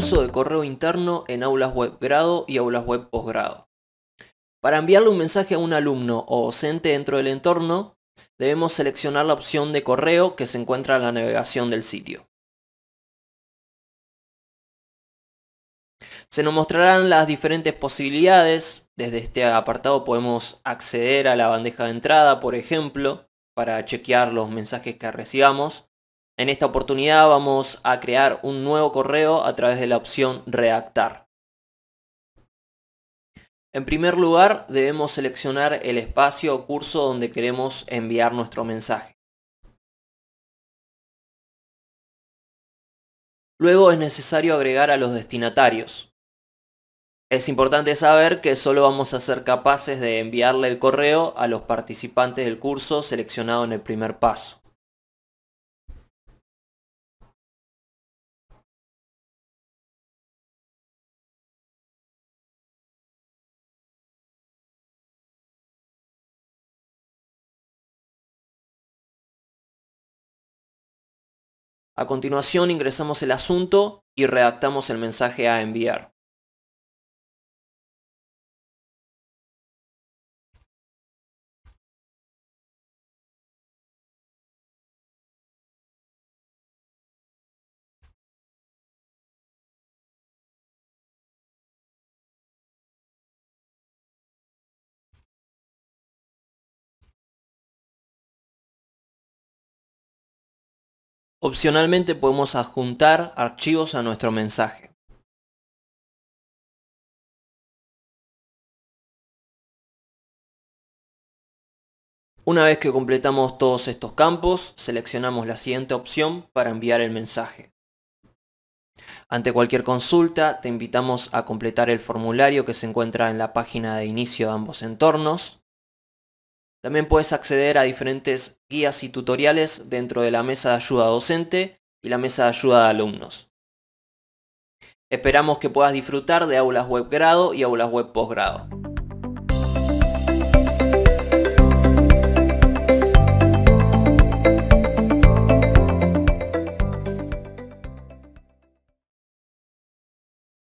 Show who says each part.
Speaker 1: uso de correo interno en aulas web grado y aulas web posgrado. Para enviarle un mensaje a un alumno o docente dentro del entorno, debemos seleccionar la opción de correo que se encuentra en la navegación del sitio. Se nos mostrarán las diferentes posibilidades. Desde este apartado podemos acceder a la bandeja de entrada, por ejemplo, para chequear los mensajes que recibamos. En esta oportunidad vamos a crear un nuevo correo a través de la opción redactar. En primer lugar, debemos seleccionar el espacio o curso donde queremos
Speaker 2: enviar nuestro mensaje. Luego es necesario agregar a los destinatarios. Es
Speaker 1: importante saber que solo vamos a ser capaces de enviarle el correo a los participantes del
Speaker 2: curso seleccionado en el primer paso. A continuación ingresamos el asunto y redactamos el mensaje a enviar. Opcionalmente podemos adjuntar archivos a nuestro mensaje. Una vez que completamos todos estos campos, seleccionamos la siguiente opción para enviar el mensaje.
Speaker 1: Ante cualquier consulta, te invitamos a completar el formulario que se encuentra en la página de inicio de ambos entornos. También puedes acceder a diferentes guías y tutoriales dentro de la mesa de ayuda docente y la mesa de ayuda de alumnos. Esperamos que puedas disfrutar de aulas web grado y aulas web posgrado.